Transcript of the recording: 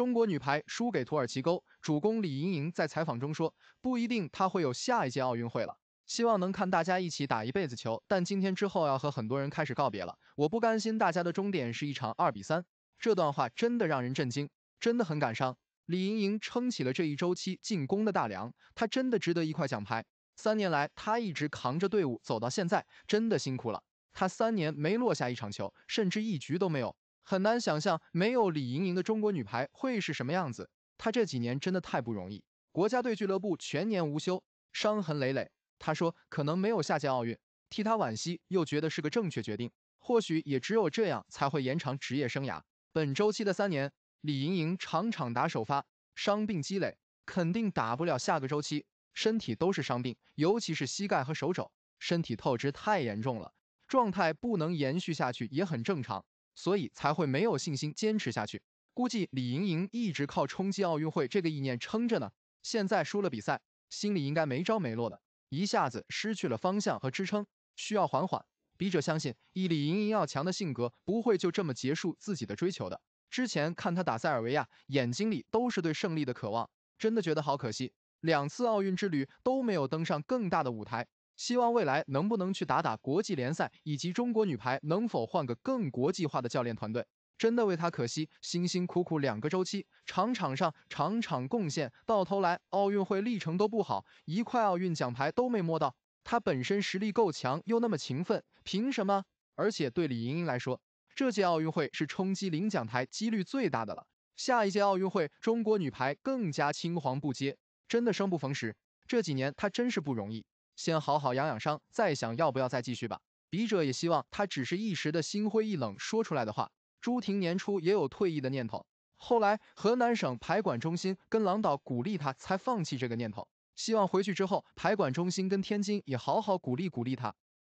中国女排输给土耳其，主攻李盈莹在采访中说：“不一定她会有下一届奥运会了，希望能看大家一起打一辈子球。但今天之后要和很多人开始告别了，我不甘心大家的终点是一场二比三。”这段话真的让人震惊，真的很感伤。李盈莹撑起了这一周期进攻的大梁，她真的值得一块奖牌。三年来，她一直扛着队伍走到现在，真的辛苦了。她三年没落下一场球，甚至一局都没有。很难想象没有李盈莹的中国女排会是什么样子。她这几年真的太不容易，国家队、俱乐部全年无休，伤痕累累。她说可能没有下届奥运，替她惋惜，又觉得是个正确决定。或许也只有这样才会延长职业生涯。本周期的三年，李盈莹场场打首发，伤病积累，肯定打不了下个周期。身体都是伤病，尤其是膝盖和手肘，身体透支太严重了，状态不能延续下去也很正常。所以才会没有信心坚持下去。估计李盈莹一直靠冲击奥运会这个意念撑着呢。现在输了比赛，心里应该没着没落的，一下子失去了方向和支撑，需要缓缓。笔者相信，以李盈莹要强的性格，不会就这么结束自己的追求的。之前看她打塞尔维亚，眼睛里都是对胜利的渴望，真的觉得好可惜。两次奥运之旅都没有登上更大的舞台。希望未来能不能去打打国际联赛，以及中国女排能否换个更国际化的教练团队，真的为他可惜。辛辛苦苦两个周期，场场上场场贡献，到头来奥运会历程都不好，一块奥运奖牌都没摸到。他本身实力够强，又那么勤奋，凭什么？而且对李盈莹来说，这届奥运会是冲击领奖台几率最大的了。下一届奥运会，中国女排更加青黄不接，真的生不逢时。这几年她真是不容易。先好好养养伤，再想要不要再继续吧。笔者也希望他只是一时的心灰意冷说出来的话。朱婷年初也有退役的念头，后来河南省排管中心跟郎导鼓励他，才放弃这个念头。希望回去之后，排管中心跟天津也好好鼓励鼓励他。